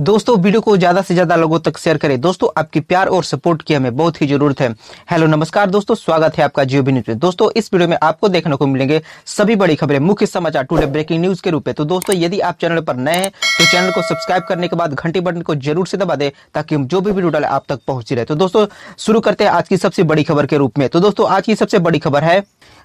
दोस्तों वीडियो को ज्यादा से ज्यादा लोगों तक शेयर करें दोस्तों आपकी प्यार और सपोर्ट की हमें बहुत ही जरूरत है हेलो नमस्कार दोस्तों स्वागत है आपका जियो न्यूज में दोस्तों इस वीडियो में आपको देखने को मिलेंगे सभी बड़ी खबरें मुख्य समाचार टुडे ब्रेकिंग न्यूज के रूप में तो दोस्तों यदि आप चैनल पर नए हैं तो चैनल को सब्सक्राइब करने के बाद घंटी बटन को जरूर से दबा दे ताकि हम जो भी वीडियो डाले आप तक पहुंची रहे तो दोस्तों शुरू करते हैं आज की सबसे बड़ी खबर के रूप में तो दोस्तों आज की सबसे बड़ी खबर है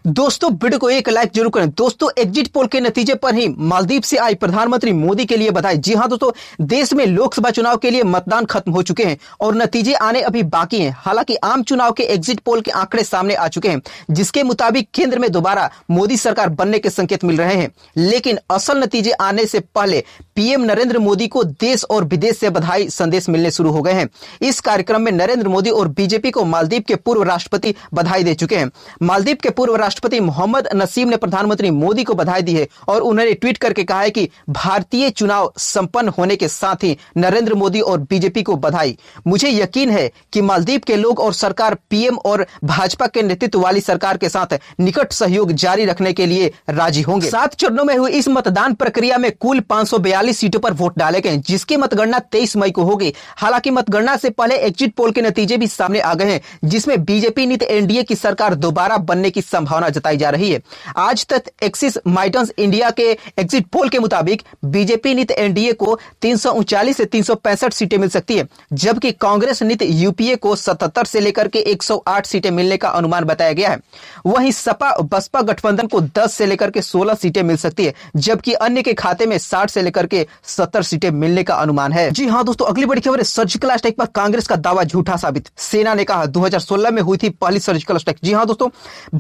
दोस्तों वीडियो को एक लाइक जरूर करें दोस्तों एग्जिट पोल के नतीजे पर ही मालदीप से आई प्रधानमंत्री मोदी के लिए बधाई जी हाँ दोस्तों देश में लोकसभा चुनाव के लिए मतदान खत्म हो चुके हैं और नतीजे आने अभी बाकी हैं हालांकि आम चुनाव के एग्जिट पोल के आंकड़े सामने आ चुके हैं जिसके मुताबिक केंद्र में दोबारा मोदी सरकार बनने के संकेत मिल रहे हैं लेकिन असल नतीजे आने से पहले पीएम नरेंद्र मोदी को देश और विदेश से बधाई संदेश मिलने शुरू हो गए हैं इस कार्यक्रम में नरेंद्र मोदी और बीजेपी को मालदीव के पूर्व राष्ट्रपति बधाई दे चुके हैं मालदीव के पूर्व राष्ट्र राष्ट्रपति मोहम्मद नसीम ने प्रधानमंत्री मोदी को बधाई दी है और उन्होंने ट्वीट करके कहा है कि भारतीय चुनाव संपन्न होने के साथ ही नरेंद्र मोदी और बीजेपी को बधाई मुझे यकीन है कि मालदीव के लोग और सरकार पीएम और भाजपा के नेतृत्व वाली सरकार के साथ निकट सहयोग जारी रखने के लिए राजी होंगे सात चरणों में हुई इस मतदान प्रक्रिया में कुल पांच सीटों पर वोट डाले गए जिसकी मतगणना तेईस मई को होगी हालांकि मतगणना से पहले एग्जिट पोल के नतीजे भी सामने आ गए हैं जिसमें बीजेपी नित एनडीए की सरकार दोबारा बनने की संभावना संभावना जताई जा रही है आज तक एक्सिस माइटन्स इंडिया के एग्जिट पोल के मुताबिक बीजेपी नित एनडीए को तीन से तीन सीटें मिल सकती है जबकि कांग्रेस नित यूपीए को सतहत्तर से लेकर के एक सीटें मिलने का अनुमान बताया गया है वही सपा बसपा गठबंधन को दस से लेकर के सोलह सीटें मिल सकती है जबकि अन्य के खाते में साठ से लेकर के सत्तर सीटें मिलने का अनुमान है जी हाँ दोस्तों अगली बड़ी खबर है सर्जिकल स्ट्राइक पर कांग्रेस का दावा झूठा साबित सेना ने कहा 2016 में हुई थी पहली सर्जिकल स्ट्राइक जी हाँ दोस्तों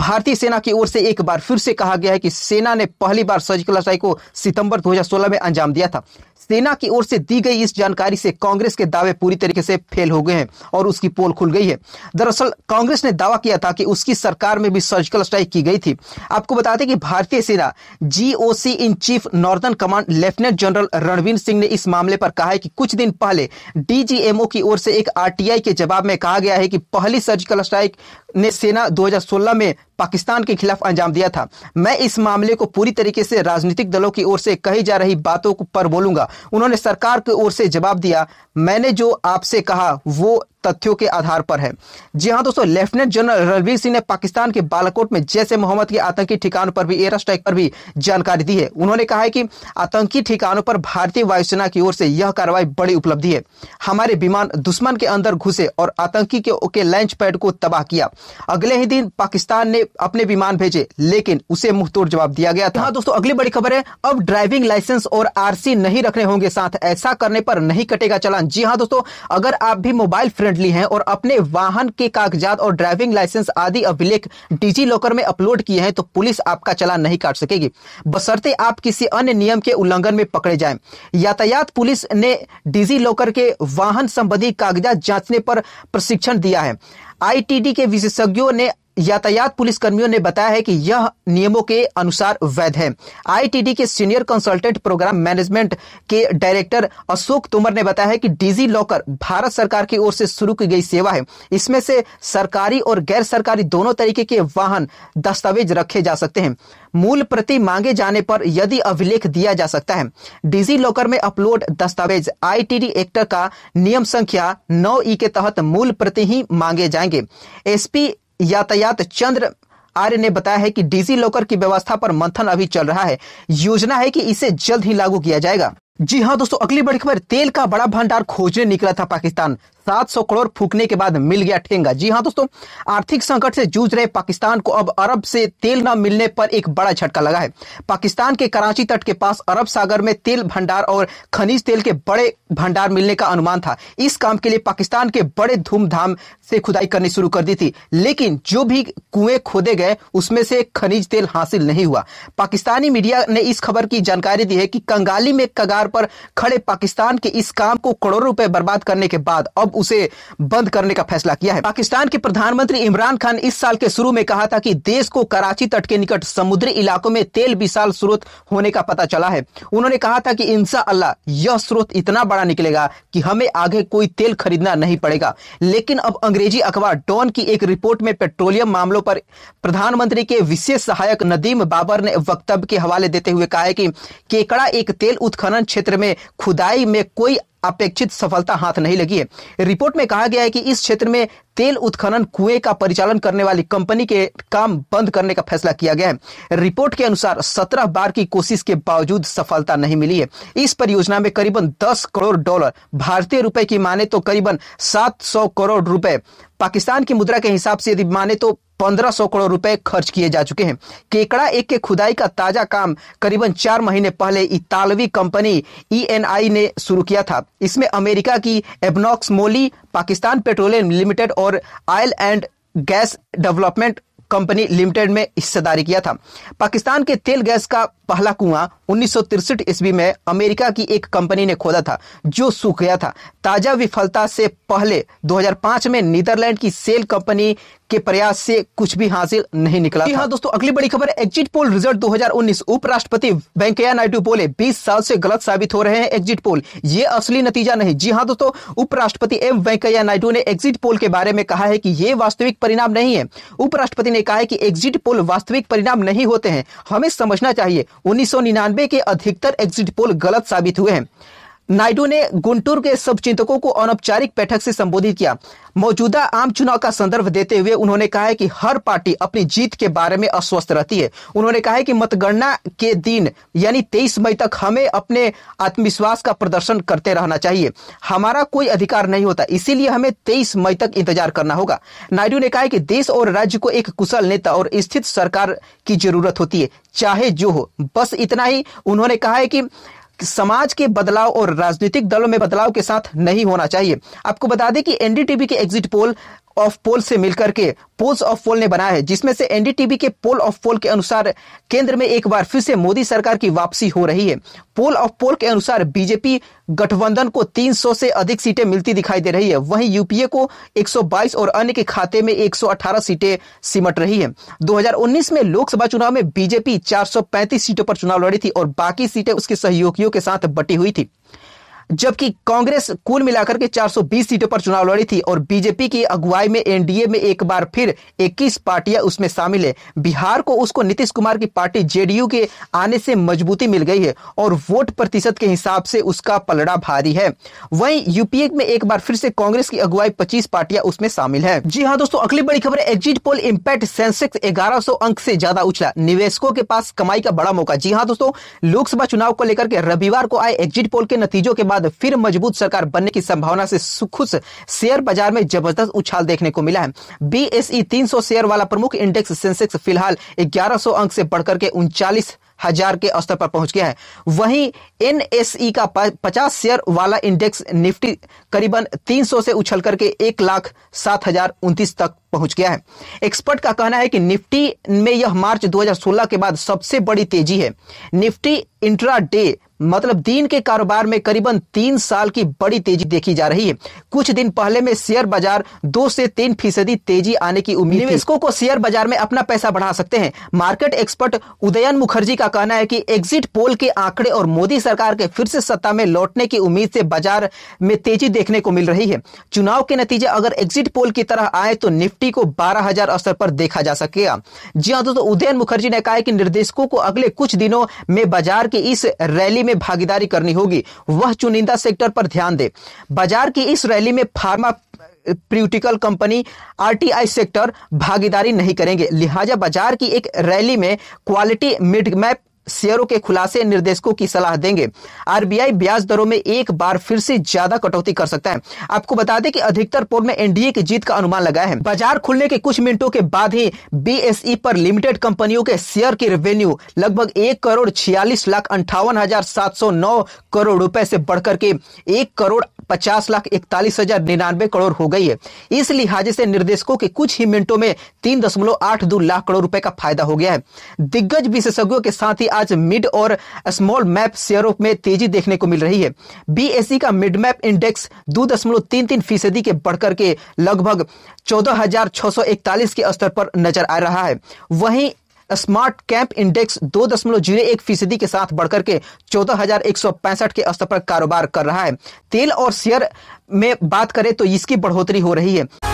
भारतीय सेना सेना की ओर से एक बार फिर से कहा गया है कि सेना ने पहली बार सर्जिकल स्ट्राइक को सितंबर 2016 में अंजाम दिया था सेना की ओर से दी गई इस जानकारी से कांग्रेस के दावे पूरी तरीके से फेल हो गए हैं और उसकी पोल खुल गई है दरअसल कांग्रेस ने दावा किया था कि उसकी सरकार में भी सर्जिकल स्ट्राइक की गई थी आपको बता दें कि भारतीय सेना GOC in chief Northern Command Lieutenant General Ranvir Singh ने इस मामले पर कहा है कि कुछ दिन पहले डीजीएमओ की ओर से एक आरटीआई के जवाब में कहा गया है कि पहली सर्जिकल स्ट्राइक ने सेना दो में पाकिस्तान पाकिस्तान के खिलाफ अंजाम दिया था मैं इस मामले को पूरी तरीके से राजनीतिक दलों की ओर से कही जा रही बातों पर बोलूंगा उन्होंने सरकार की ओर से जवाब दिया मैंने जो आपसे कहा वो तथ्यों के आधार पर है जी हाँ दोस्तों लेफ्टिनेंट जनरल रणवीर सिंह ने पाकिस्तान के बालाकोट में जैसे मोहम्मद के आतंकी ठिकानों पर भी एयर स्ट्राइक पर भी जानकारी दी है उन्होंने कहा है कि आतंकी ठिकानों पर भारतीय वायुसेना की ओर से यह कार्रवाई बड़ी उपलब्धि है हमारे विमान दुश्मन के अंदर घुसे और आतंकी के, के लंच पैड को तबाह किया अगले ही दिन पाकिस्तान ने अपने विमान भेजे लेकिन उसे मुंह जवाब दिया गया था हाँ दोस्तों अगली बड़ी खबर है अब ड्राइविंग लाइसेंस और आरसी नहीं रखने होंगे साथ ऐसा करने पर नहीं कटेगा चलान जी हाँ दोस्तों अगर आप भी मोबाइल फ्रेंड ली हैं और अपने वाहन के कागजात और ड्राइविंग लाइसेंस आदि अभिलेख डिजी लॉकर में अपलोड किए हैं तो पुलिस आपका चला नहीं काट सकेगी बसरते आप किसी अन्य नियम के उल्लंघन में पकड़े जाए यातायात पुलिस ने डिजी लॉकर के वाहन संबंधी कागजात जांचने पर प्रशिक्षण दिया है आईटीडी के विशेषज्ञों ने यातायात पुलिस कर्मियों ने बताया है कि यह नियमों के अनुसार वैध है आईटीडी के सीनियर कंसल्टेंट प्रोग्राम मैनेजमेंट के डायरेक्टर अशोक तोमर ने बताया है कि डिजी लॉकर भारत सरकार की ओर से शुरू की गई सेवा है इसमें से सरकारी और गैर सरकारी दोनों तरीके के वाहन दस्तावेज रखे जा सकते हैं मूल प्रति मांगे जाने पर यदि अभिलेख दिया जा सकता है डिजी लॉकर में अपलोड दस्तावेज आईटीडी एक्टर का नियम संख्या नौ ई के तहत मूल प्रति ही मांगे जाएंगे एसपी यातायात चंद्र आर्य ने बताया है कि डिजी लॉकर की व्यवस्था पर मंथन अभी चल रहा है योजना है कि इसे जल्द ही लागू किया जाएगा जी हाँ दोस्तों अगली बड़ी खबर तेल का बड़ा भंडार खोजने निकला था पाकिस्तान 700 करोड़ फूकने के बाद मिल गया ठेंगा जी हाँ दोस्तों आर्थिक संकट से जूझ रहे पाकिस्तान को अब अरब से तेल न मिलने पर एक बड़ा झटका लगा है पाकिस्तान के कराची तट के पास अरब सागर में तेल भंडार और खनिज तेल के बड़े भंडार मिलने का अनुमान था इस काम के लिए पाकिस्तान के बड़े धूमधाम से खुदाई करनी शुरू कर दी थी लेकिन जो भी कुएं खोदे गए उसमें से खनिज तेल हासिल नहीं हुआ पाकिस्तानी मीडिया ने इस खबर की जानकारी दी है कि कंगाली में कगार कगार पर खड़े पाकिस्तान के इस काम को करोड़ों रुपए बर्बाद करने के बाद अब उसे बंद करने का फैसला किया है पाकिस्तान के प्रधानमंत्री इमरान खान इस साल के शुरू में कहा था कि देश को कराची तट के निकट समुद्री इलाकों में तेल विशाल स्रोत होने का पता चला है उन्होंने कहा था कि इंसा अल्लाह यह स्रोत इतना बड़ा निकलेगा कि हमें आगे कोई तेल खरीदना नहीं पड़ेगा लेकिन अब अंग्रेजी अखबार डॉन की एक रिपोर्ट में पेट्रोलियम मामलों पर प्रधानमंत्री के विशेष सहायक नदीम बाबर ने वक्तव्य के हवाले देते हुए कहा है कि केकड़ा एक तेल उत्खनन क्षेत्र में खुदाई में कोई अपेक्षित सफलता हाथ नहीं लगी है रिपोर्ट में कहा गया है कि इस क्षेत्र में तेल उत्खनन कुएं का परिचालन करने वाली कंपनी के काम बंद करने का फैसला किया गया है रिपोर्ट के अनुसार 17 बार की कोशिश के बावजूद सफलता नहीं मिली है इस परियोजना में करीबन 10 करोड़ डॉलर भारतीय रुपए की माने तो करीबन 700 करोड़ रुपए पाकिस्तान की मुद्रा के हिसाब से यदि माने तो पंद्रह सौ करोड़ रुपए खर्च किए जा चुके हैं केकड़ा एक के खुदाई का ताजा काम करीबन चार महीने पहले इतालवी कंपनी ईएनआई e ने शुरू किया था इसमें अमेरिका की एबनॉक्स मोली पाकिस्तान पेट्रोलियम लिमिटेड और oil and gas development company limited में हिस्सेदारी किया था पाकिस्तान के तेल गैस का पहला कुआं उन्नीस ईस्वी में अमेरिका की एक कंपनी ने खोदा था जो सूख गया था ताजा विफलता से पहले 2005 में नीदरलैंड की सेल कंपनी के प्रयास से कुछ भी हासिल नहीं निकला हाँ दोस्तों अगली बड़ी खबर एग्जिट पोल रिजल्ट 2019 उपराष्ट्रपति वेंकैया नायडू बोले 20 साल से गलत साबित हो रहे हैं एग्जिट पोल ये असली नतीजा नहीं जी हाँ दोस्तों उपराष्ट्रपति एम वेंकैया नायडू ने एग्जिट पोल के बारे में कहा है कि ये वास्तविक परिणाम नहीं है उपराष्ट्रपति ने कहा है कि एग्जिट पोल वास्तविक परिणाम नहीं होते हैं हमें समझना चाहिए उन्नीस के अधिकतर एग्जिट पोल गलत साबित हुए हैं नायडू ने गुंटूर के सब चिंतकों को अनौपचारिक बैठक से संबोधित किया मौजूदा आम चुनाव का संदर्भ देते हुए उन्होंने कहा है कि हर पार्टी अपनी जीत के बारे में अस्वस्थ रहती है उन्होंने कहा है कि मतगणना के दिन यानी 23 मई तक हमें अपने आत्मविश्वास का प्रदर्शन करते रहना चाहिए हमारा कोई अधिकार नहीं होता इसीलिए हमें तेईस मई तक इंतजार करना होगा नायडू ने कहा है कि देश और राज्य को एक कुशल नेता और स्थित सरकार की जरूरत होती है चाहे जो हो बस इतना ही उन्होंने कहा है कि समाज के बदलाव और राजनीतिक दलों में बदलाव के साथ नहीं होना चाहिए आपको बता दें कि एनडीटीवी के एग्जिट पोल ऑफ पोल से मिलकर के पोल्स ऑफ पोल ने बनाया है जिसमें से एनडीटीवी के पोल ऑफ पोल के अनुसार केंद्र में एक बार फिर से मोदी सरकार की वापसी हो रही है पोल ऑफ पोल के अनुसार बीजेपी गठबंधन को 300 से अधिक सीटें मिलती दिखाई दे रही है वहीं यूपीए को 122 और अन्य के खाते में 118 सीटें सिमट रही है 2019 में लोकसभा चुनाव में बीजेपी 435 सीटों पर चुनाव लड़ी थी और बाकी सीटें उसके सहयोगियों के साथ बटी हुई थी जबकि कांग्रेस कुल मिलाकर के 420 सीटों पर चुनाव लड़ी थी और बीजेपी की अगुवाई में एनडीए में एक बार फिर 21 पार्टियां उसमें शामिल है बिहार को उसको नीतीश कुमार की पार्टी जेडीयू के आने से मजबूती मिल गई है और वोट प्रतिशत के हिसाब से उसका पलड़ा भारी है वहीं यूपीए में एक बार फिर से कांग्रेस की अगुवाई पच्चीस पार्टियां उसमें शामिल है जी हाँ दोस्तों अगली बड़ी खबर एग्जिट पोल इम्पैक्ट सेंसेक्स ग्यारह अंक से ज्यादा उछला निवेशकों के पास कमाई का बड़ा मौका जी हाँ दोस्तों लोकसभा चुनाव को लेकर के रविवार को आए एग्जिट पोल के नतीजों के बाद बाद फिर मजबूत सरकार बनने की संभावना से सुखुश शेयर बाजार में जबरदस्त उछाल देखने को मिला है बीएसई e 300 शेयर वाला प्रमुख इंडेक्स सेंसेक्स फिलहाल 1100 अंक से बढ़कर के उनचालीस हजार के स्तर पर पहुंच गया है वहीं एनएसई e का 50 शेयर वाला इंडेक्स निफ्टी करीबन 300 से उछल करके एक लाख सात हजार उन्तीस तक पहुंच गया है एक्सपर्ट का कहना है कि निफ्टी में यह मार्च 2016 के बाद सबसे बड़ी तेजी है निफ्टी इंट्रा डे मतलब दिन के कारोबार में करीबन तीन साल की बड़ी तेजी देखी जा रही है कुछ दिन पहले में शेयर बाजार दो से तीन फीसदी तेजी आने की उम्मीद निवेशकों को शेयर बाजार में अपना पैसा बढ़ा सकते हैं मार्केट एक्सपर्ट उदयन मुखर्जी का कहना है कि एग्जिट पोल के आंकड़े और मोदी सरकार के फिर से सत्ता में लौटने की उम्मीद से बाजार में तेजी देखने को मिल रही है चुनाव के नतीजे अगर एग्जिट पोल की तरह आए तो निफ्टी को बारह स्तर पर देखा जा सकेगा जी हाँ दोस्तों उदयन मुखर्जी ने कहा कि निर्देशकों को अगले कुछ दिनों में बाजार की इस रैली में भागीदारी करनी होगी वह चुनिंदा सेक्टर पर ध्यान दे बाजार की इस रैली में pharmaceutical company RTI sector भागीदारी नहीं करेंगे लिहाजा बाजार की एक रैली में क्वालिटी मिड मैप शेयरों के खुलासे निर्देशकों की सलाह देंगे आरबीआई ब्याज दरों में एक बार फिर से ज्यादा कटौती कर सकता है आपको बता दें कि अधिकतर पोल में एनडीए की जीत का अनुमान लगाया है बाजार खुलने के कुछ मिनटों के बाद ही बीएसई पर लिमिटेड कंपनियों के शेयर की रेवेन्यू लगभग एक करोड़ छियालीस लाख अंठावन हजार सात सौ नौ करोड़ रुपए से बढ़कर के एक करोड़ पचास लाख इकतालीस हजार निन्यानवे करोड़ हो गई है इस लिहाजे से निर्देशकों के कुछ ही मिनटों में तीन दशमलव आठ दो लाख करोड़ रुपए का फायदा हो गया है दिग्गज विशेषज्ञों के साथ ही आज मिड और स्मॉल मैप शेयरों में तेजी देखने को मिल रही है बीएसई का मिड मैप इंडेक्स दो दशमलव तीन तीन फीसदी के बढ़कर के लगभग चौदह हजार छह सौ इकतालीस के स्तर पर नजर आ रहा है वहीं स्मार्ट कैंप इंडेक्स दो दशमलव जीरो एक फीसदी के साथ बढ़कर के चौदह हजार एक सौ पैंसठ के स्तर पर कारोबार कर रहा है तेल और शेयर में बात करें तो इसकी बढ़ोतरी हो रही है